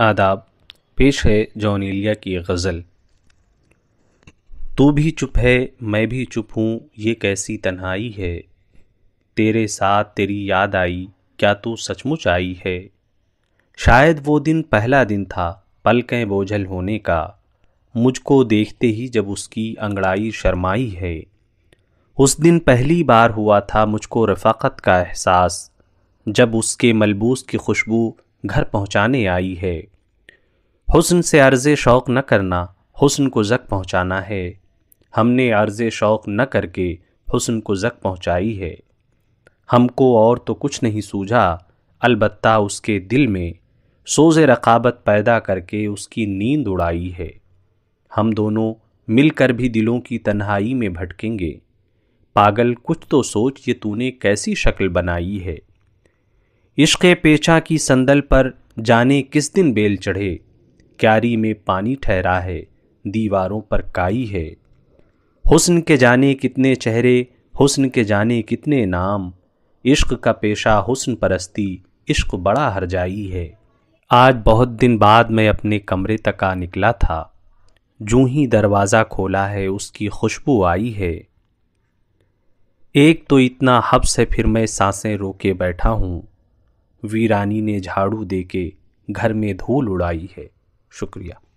आदाब पेश है जॉनीलिया की गज़ल तू भी चुप है मैं भी चुप हूँ ये कैसी तन्हाई है तेरे साथ तेरी याद आई क्या तू सचमुच आई है शायद वो दिन पहला दिन था पलकें बोझल होने का मुझको देखते ही जब उसकी अंगड़ाई शर्माई है उस दिन पहली बार हुआ था मुझको रफ़ाक़त का एहसास जब उसके मलबूस की खुशबू घर पहुंचाने आई है हुस्न से अर्ज़ शौक़ न करना हुस्न को जक पहुंचाना है हमने अर्ज़ शौक़ न करके हुस्न को जक पहुंचाई है हमको और तो कुछ नहीं सूझा अलबत्ता उसके दिल में सोज रकाबत पैदा करके उसकी नींद उड़ाई है हम दोनों मिलकर भी दिलों की तन्हाई में भटकेंगे पागल कुछ तो सोच ये तूने कैसी शक्ल बनाई है इश्क पेशा की संदल पर जाने किस दिन बेल चढ़े क्यारी में पानी ठहरा है दीवारों पर काई है हुस्न के जाने कितने चेहरे हुस्न के जाने कितने नाम इश्क का पेशा हुस्न परस्ती इश्क बड़ा हर जाई है आज बहुत दिन बाद मैं अपने कमरे तक आ निकला था जूँ ही दरवाज़ा खोला है उसकी खुशबू आई है एक तो इतना हब्स है फिर मैं सांसें रोके बैठा हूँ वीरानी ने झाड़ू देके घर में धूल उड़ाई है शुक्रिया